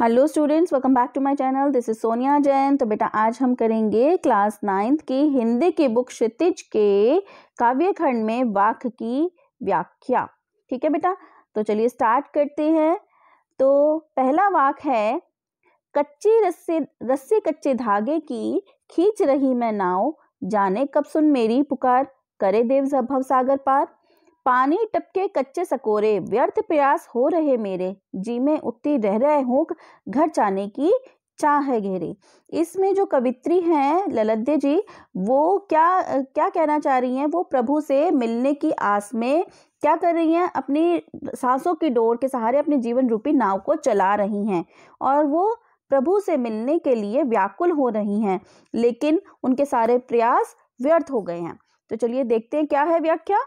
hello students welcome back to my channel this is Sonia Jain तो बेटा आज हम करेंगे क्लास नाइन्थ की हिंदी की बुक क्षितिज के काव्यखंड में वाक की व्याख्या ठीक है बेटा तो चलिए स्टार्ट करते हैं तो पहला वाक है कच्ची रस्से रस्सी कच्चे धागे की खींच रही मैं नाव जाने कब सुन मेरी पुकार करे देव सभव सागर पार पानी टपके कच्चे सकोरे व्यर्थ प्रयास हो रहे मेरे जी में उठती रह रहे हूँ घर जाने की चाह है घेरे इसमें जो कवित्री हैं ललदे जी वो क्या क्या कहना चाह रही हैं वो प्रभु से मिलने की आस में क्या कर रही हैं अपनी सांसों की डोर के सहारे अपने जीवन रूपी नाव को चला रही हैं और वो प्रभु से मिलने के लिए व्याकुल हो रही हैं लेकिन उनके सारे प्रयास व्यर्थ हो गए हैं तो चलिए देखते हैं क्या है व्याख्या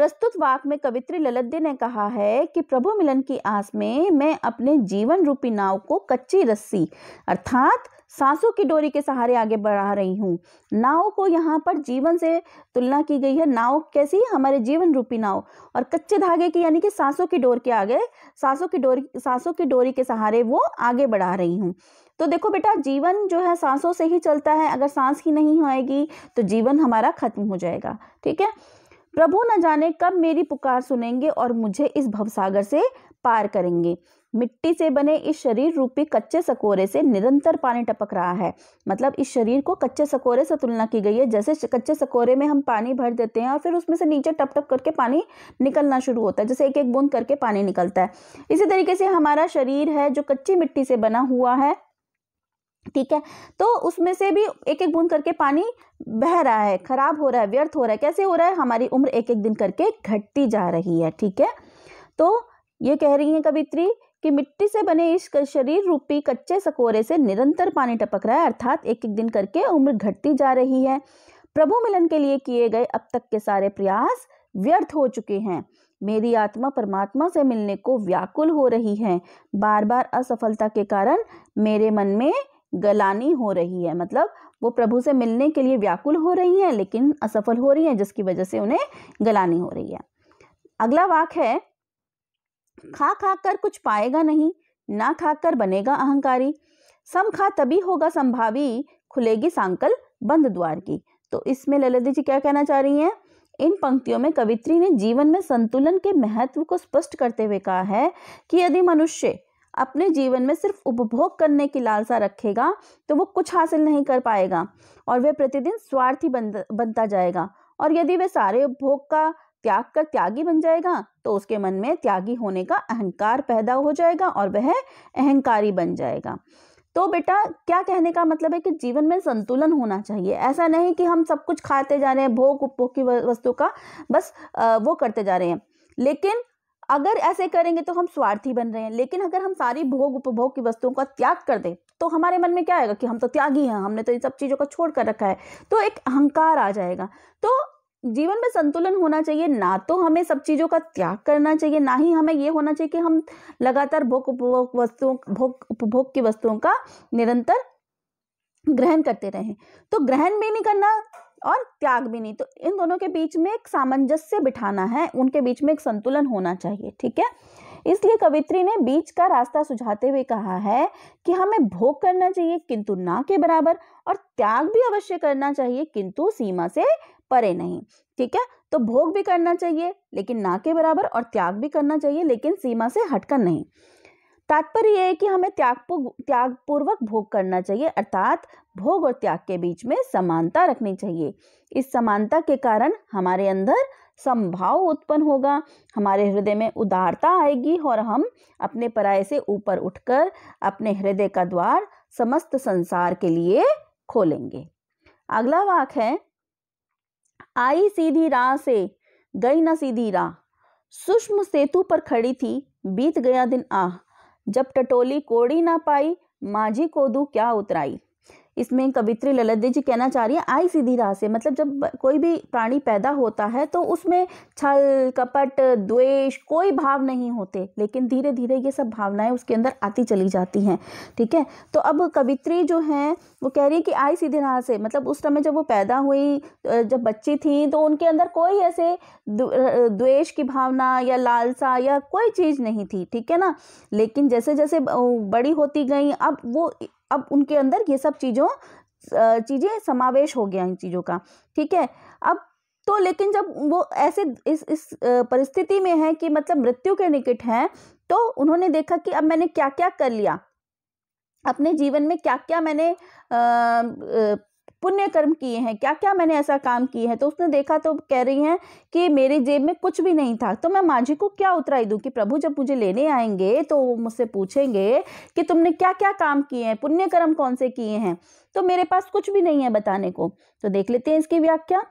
प्रस्तुत वाक में कवित्री ललद्य ने कहा है कि प्रभु मिलन की आस में मैं अपने जीवन रूपी नाव को कच्ची रस्सी अर्थात सांसों की डोरी के सहारे आगे बढ़ा रही हूँ नाव को यहाँ पर जीवन से तुलना की गई है नाव कैसी हमारे जीवन रूपी नाव और कच्चे धागे की यानी कि सांसों की डोर के आगे सांसों की डोरी सांसों की डोरी के सहारे वो आगे बढ़ा रही हूँ तो देखो बेटा जीवन जो है सांसों से ही चलता है अगर सांस ही नहीं होएगी तो जीवन हमारा खत्म हो जाएगा ठीक है प्रभु न जाने कब मेरी पुकार सुनेंगे और मुझे इस भवसागर से पार करेंगे मिट्टी से बने इस शरीर रूपी कच्चे सकोरे से निरंतर पानी टपक रहा है मतलब इस शरीर को कच्चे सकोरे से तुलना की गई है जैसे कच्चे सकोरे में हम पानी भर देते हैं और फिर उसमें से नीचे टप टप करके पानी निकलना शुरू होता है जैसे एक एक बूंद करके पानी निकलता है इसी तरीके से हमारा शरीर है जो कच्ची मिट्टी से बना हुआ है ठीक है तो उसमें से भी एक एक बूंद करके पानी बह रहा है खराब हो रहा है व्यर्थ हो रहा है कैसे हो रहा है हमारी उम्र एक एक दिन करके घटती जा रही है ठीक है तो ये कह रही हैं कवित्री कि मिट्टी से बने इस शरीर रूपी कच्चे सकोरे से निरंतर पानी टपक रहा है अर्थात एक एक दिन करके उम्र घटती जा रही है प्रभु मिलन के लिए किए गए अब तक के सारे प्रयास व्यर्थ हो चुके हैं मेरी आत्मा परमात्मा से मिलने को व्याकुल हो रही है बार बार असफलता के कारण मेरे मन में गलानी हो रही है मतलब वो प्रभु से मिलने के लिए व्याकुल हो रही हैं लेकिन असफल हो रही हैं जिसकी वजह से उन्हें गलानी हो रही है अगला वाक है खा खा कर कुछ पाएगा नहीं ना खाकर बनेगा अहंकारी सम खा तभी होगा संभावी खुलेगी सांकल बंद द्वार की तो इसमें ललित जी क्या कहना चाह रही हैं इन पंक्तियों में कवित्री ने जीवन में संतुलन के महत्व को स्पष्ट करते हुए कहा है कि यदि मनुष्य अपने जीवन में सिर्फ उपभोग करने की लालसा रखेगा तो वो कुछ हासिल नहीं कर पाएगा और वह प्रतिदिन स्वार्थी बन बनता जाएगा और यदि वह सारे उपभोग का त्याग कर त्यागी बन जाएगा तो उसके मन में त्यागी होने का अहंकार पैदा हो जाएगा और वह अहंकारी बन जाएगा तो बेटा क्या कहने का मतलब है कि जीवन में संतुलन होना चाहिए ऐसा नहीं कि हम सब कुछ खाते जा रहे हैं भोग उपभोग की वस्तु का बस वो करते जा रहे हैं लेकिन अगर ऐसे करेंगे तो हम स्वार्थी बन रहे हैं लेकिन अगर हम सारी भोग उपभोग की वस्तुओं का त्याग कर दें तो हमारे मन में क्या आएगा कि हम तो त्यागी हैं हमने तो इन सब चीज़ों को छोड़ कर रखा है तो एक अहंकार आ जाएगा तो जीवन में संतुलन होना चाहिए ना तो हमें सब चीज़ों का त्याग करना चाहिए ना ही हमें ये होना चाहिए कि हम लगातार भोग उपभोग वस्तुओं भोग उपभोग की वस्तुओं का निरंतर ग्रहण करते रहें तो ग्रहण भी नहीं करना और त्याग भी नहीं तो इन दोनों के बीच में एक सामंजस्य बिठाना है उनके बीच में एक संतुलन होना चाहिए ठीक है इसलिए कवित्री ने बीच का रास्ता सुझाते हुए कहा है कि हमें भोग करना चाहिए किंतु ना के बराबर और त्याग भी अवश्य करना चाहिए किंतु सीमा से परे नहीं ठीक है तो भोग भी करना चाहिए लेकिन ना के बराबर और त्याग भी करना चाहिए लेकिन सीमा से हटकर नहीं तात्पर्य यह है कि हमें त्याग पूर्वक भोग करना चाहिए अर्थात भोग और त्याग के बीच में समानता रखनी चाहिए इस समानता के कारण हमारे अंदर संभाव उत्पन्न होगा हमारे हृदय में उदारता आएगी और हम अपने पराये से ऊपर उठकर अपने हृदय का द्वार समस्त संसार के लिए खोलेंगे अगला वाक है आई सीधी राह से गई न सीधी राह सूक्ष्म सेतु पर खड़ी थी बीत गया दिन आह जब टटोली कोड़ी ना पाई माझी कोदू क्या उतराई इसमें कवित्री ललित जी कहना चाह रही है आई सीधी राह से मतलब जब कोई भी प्राणी पैदा होता है तो उसमें छल कपट द्वेष कोई भाव नहीं होते लेकिन धीरे धीरे ये सब भावनाएं उसके अंदर आती चली जाती हैं ठीक है तो अब कवित्री जो हैं वो कह रही है कि आई सीधी राह से मतलब उस समय जब वो पैदा हुई जब बच्ची थी तो उनके अंदर कोई ऐसे द्वेष की भावना या लालसा या कोई चीज़ नहीं थी ठीक है ना लेकिन जैसे जैसे बड़ी होती गई अब वो अब उनके अंदर ये सब चीज़ों चीज़ें समावेश हो गया इन चीज़ों का ठीक है अब तो लेकिन जब वो ऐसे इस इस परिस्थिति में है कि मतलब मृत्यु के निकट है तो उन्होंने देखा कि अब मैंने क्या क्या कर लिया अपने जीवन में क्या क्या मैंने पुण्य कर्म किए हैं क्या क्या मैंने ऐसा काम किए हैं तो उसने देखा तो कह रही हैं कि मेरी जेब में कुछ भी नहीं था तो मैं माझी को क्या उतराई दूँ कि प्रभु जब मुझे लेने आएंगे तो वो मुझसे पूछेंगे कि तुमने क्या क्या काम किए हैं पुण्य कर्म कौन से किए हैं तो मेरे पास कुछ भी नहीं है बताने को तो देख लेते हैं इसकी व्याख्या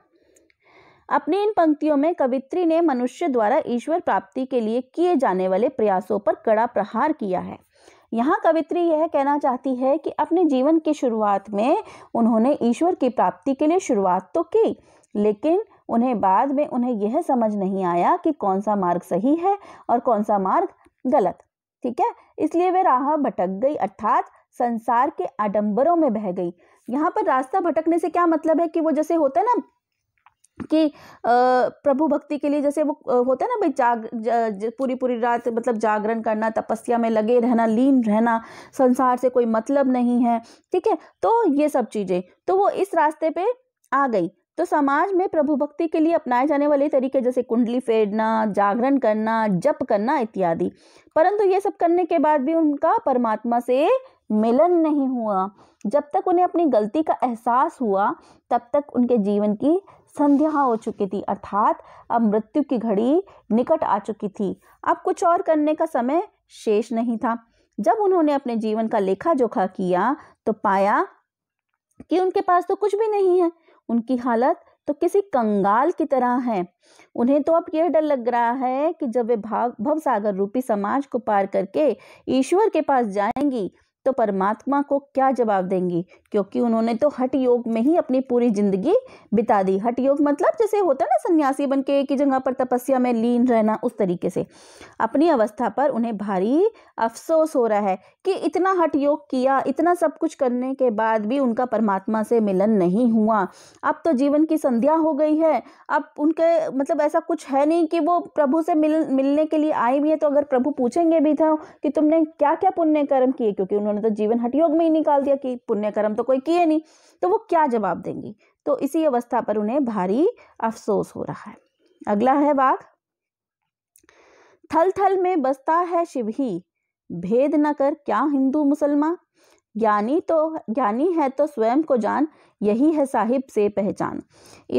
अपनी इन पंक्तियों में कवित्री ने मनुष्य द्वारा ईश्वर प्राप्ति के लिए किए जाने वाले प्रयासों पर कड़ा प्रहार किया है यहाँ कवित्री यह कहना चाहती है कि अपने जीवन की शुरुआत में उन्होंने ईश्वर की प्राप्ति के लिए शुरुआत तो की लेकिन उन्हें बाद में उन्हें यह समझ नहीं आया कि कौन सा मार्ग सही है और कौन सा मार्ग गलत ठीक है इसलिए वे राह भटक गई अर्थात संसार के आडंबरों में बह गई यहाँ पर रास्ता भटकने से क्या मतलब है कि वो जैसे होता है ना कि प्रभु भक्ति के लिए जैसे वो होता है ना भाई जाग जा, पूरी पूरी रात मतलब जागरण करना तपस्या में लगे रहना लीन रहना संसार से कोई मतलब नहीं है ठीक है तो ये सब चीज़ें तो वो इस रास्ते पे आ गई तो समाज में प्रभु भक्ति के लिए अपनाए जाने वाले तरीके जैसे कुंडली फेरना जागरण करना जप करना इत्यादि परंतु ये सब करने के बाद भी उनका परमात्मा से मिलन नहीं हुआ जब तक उन्हें अपनी गलती का एहसास हुआ तब तक उनके जीवन की संध्या हो चुकी थी अर्थात अब मृत्यु की घड़ी निकट आ चुकी थी अब कुछ और करने का समय शेष नहीं था जब उन्होंने अपने जीवन का लेखा जोखा किया तो पाया कि उनके पास तो कुछ भी नहीं है उनकी हालत तो किसी कंगाल की तरह है उन्हें तो अब यह डर लग रहा है कि जब वे भाव भवसागर रूपी समाज को पार करके ईश्वर के पास जाएंगी तो परमात्मा को क्या जवाब देंगी क्योंकि उन्होंने तो हट योग में ही अपनी पूरी जिंदगी बिता दी हट योग मतलब जैसे होता है ना सन्यासी बन के एक ही जगह पर तपस्या में लीन रहना उस तरीके से अपनी अवस्था पर उन्हें भारी अफसोस हो रहा है कि इतना हट योग किया इतना सब कुछ करने के बाद भी उनका परमात्मा से मिलन नहीं हुआ अब तो जीवन की संध्या हो गई है अब उनके मतलब ऐसा कुछ है नहीं कि वो प्रभु से मिल मिलने के लिए आए भी है तो अगर प्रभु पूछेंगे भी था कि तुमने क्या क्या पुण्य कर्म किए क्योंकि उन्होंने उन्होंने तो जीवन हठयोग में ही निकाल दिया कि पुण्य कर्म तो कोई किए नहीं तो वो क्या जवाब देंगी तो इसी अवस्था पर उन्हें भारी अफसोस हो रहा है अगला है बाघ थल थल में बसता है शिव ही भेद न कर क्या हिंदू मुसलमान ज्ञानी तो ज्ञानी है तो स्वयं को जान यही है साहिब से पहचान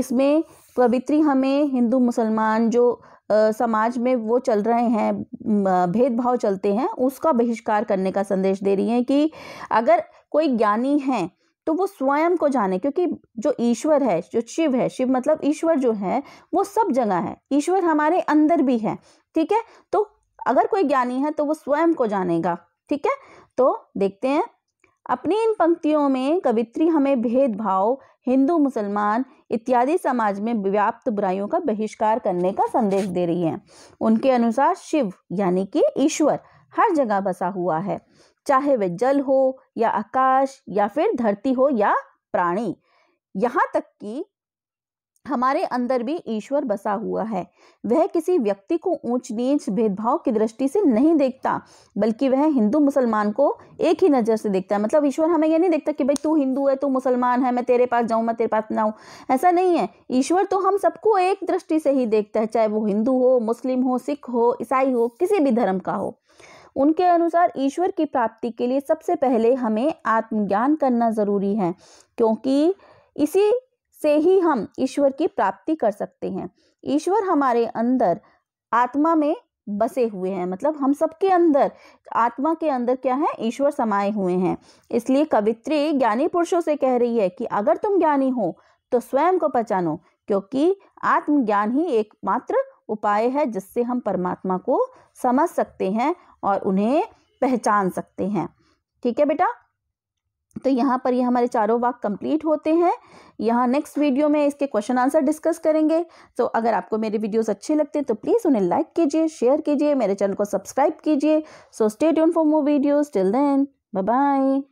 इसमें पवित्री हमें हिंदू मुसलमान जो समाज में वो चल रहे हैं भेदभाव चलते हैं उसका बहिष्कार करने का संदेश दे रही हैं कि अगर कोई ज्ञानी है तो वो स्वयं को जाने क्योंकि जो ईश्वर है जो शिव है शिव मतलब ईश्वर जो है वो सब जगह है ईश्वर हमारे अंदर भी है ठीक है तो अगर कोई ज्ञानी है तो वो स्वयं को जानेगा ठीक है तो देखते हैं अपनी इन पंक्तियों में कवित्री हमें भेदभाव हिंदू मुसलमान इत्यादि समाज में व्याप्त बुराइयों का बहिष्कार करने का संदेश दे रही हैं उनके अनुसार शिव यानी कि ईश्वर हर जगह बसा हुआ है चाहे वे जल हो या आकाश या फिर धरती हो या प्राणी यहाँ तक कि हमारे अंदर भी ईश्वर बसा हुआ है वह किसी व्यक्ति को ऊंच नीच भेदभाव की दृष्टि से नहीं देखता बल्कि वह हिंदू मुसलमान को एक ही नज़र से देखता है मतलब ईश्वर हमें यह नहीं देखता कि भाई तू हिंदू है तू मुसलमान है मैं तेरे पास जाऊँ मैं तेरे पास ना हूँ ऐसा नहीं है ईश्वर तो हम सबको एक दृष्टि से ही देखता है चाहे वो हिंदू हो मुस्लिम हो सिख हो ईसाई हो किसी भी धर्म का हो उनके अनुसार ईश्वर की प्राप्ति के लिए सबसे पहले हमें आत्मज्ञान करना ज़रूरी है क्योंकि इसी से ही हम ईश्वर की प्राप्ति कर सकते हैं ईश्वर हमारे अंदर आत्मा में बसे हुए हैं मतलब हम सबके अंदर आत्मा के अंदर क्या है ईश्वर समाये हुए हैं इसलिए कवित्री ज्ञानी पुरुषों से कह रही है कि अगर तुम ज्ञानी हो तो स्वयं को पहचानो क्योंकि आत्मज्ञान ही एकमात्र उपाय है जिससे हम परमात्मा को समझ सकते हैं और उन्हें पहचान सकते हैं ठीक है बेटा तो यहाँ पर ये यह हमारे चारों वाक कंप्लीट होते हैं यहाँ नेक्स्ट वीडियो में इसके क्वेश्चन आंसर डिस्कस करेंगे तो अगर आपको मेरे वीडियोस अच्छे लगते हैं तो प्लीज़ उन्हें लाइक कीजिए शेयर कीजिए मेरे चैनल को सब्सक्राइब कीजिए so stay tune for more videos till then bye